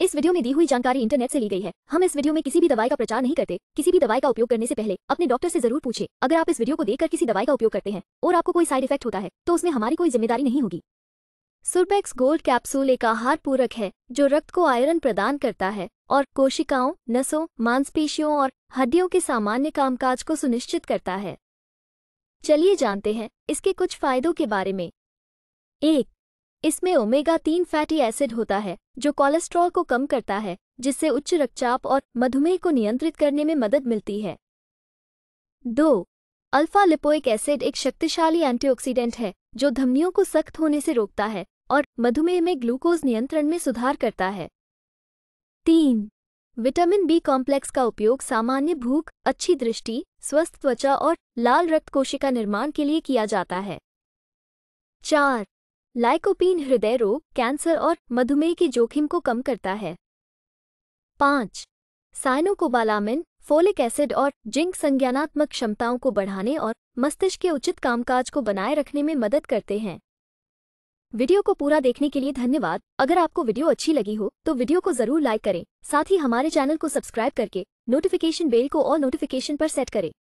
इस वीडियो में दी हुई जानकारी इंटरनेट से ली गई है हम इस वीडियो में किसी भी दवाई का प्रचार नहीं करते किसी भी दवाई का उपयोग करने से पहले अपने डॉक्टर से जरूर पूछे अगर आप इस वीडियो को देखकर किसी दवाई का उपयोग करते हैं और आपको कोई साइड इफेक्ट होता है तो उसमें हमारी कोई जिम्मेदारी नहीं होगी सुरपेक्स गोल्ड कैप्सूल एक आहार पूरक है जो रक्त को आयरन प्रदान करता है और कोशिकाओं नसों मांसपेशियों और हड्डियों के सामान्य कामकाज को सुनिश्चित करता है चलिए जानते हैं इसके कुछ फायदों के बारे में एक इसमें ओमेगा तीन फैटी एसिड होता है जो कोलेस्ट्रॉल को कम करता है जिससे उच्च रक्तचाप और मधुमेह को नियंत्रित करने में मदद मिलती है दो अल्फा लिपोइक एसिड एक शक्तिशाली एंटीऑक्सीडेंट है जो धमनियों को सख्त होने से रोकता है और मधुमेह में ग्लूकोज नियंत्रण में सुधार करता है तीन विटामिन बी कॉम्प्लेक्स का उपयोग सामान्य भूख अच्छी दृष्टि स्वस्थ त्वचा और लाल रक्त कोशिका निर्माण के लिए किया जाता है चार लाइकोपीन हृदय रोग कैंसर और मधुमेह के जोखिम को कम करता है पाँच साइनोकोबालामिन फोलिक एसिड और जिंक संज्ञानात्मक क्षमताओं को बढ़ाने और मस्तिष्क के उचित कामकाज को बनाए रखने में मदद करते हैं वीडियो को पूरा देखने के लिए धन्यवाद अगर आपको वीडियो अच्छी लगी हो तो वीडियो को जरूर लाइक करें साथ ही हमारे चैनल को सब्सक्राइब करके नोटिफिकेशन बेल को और नोटिफिकेशन पर सेट करें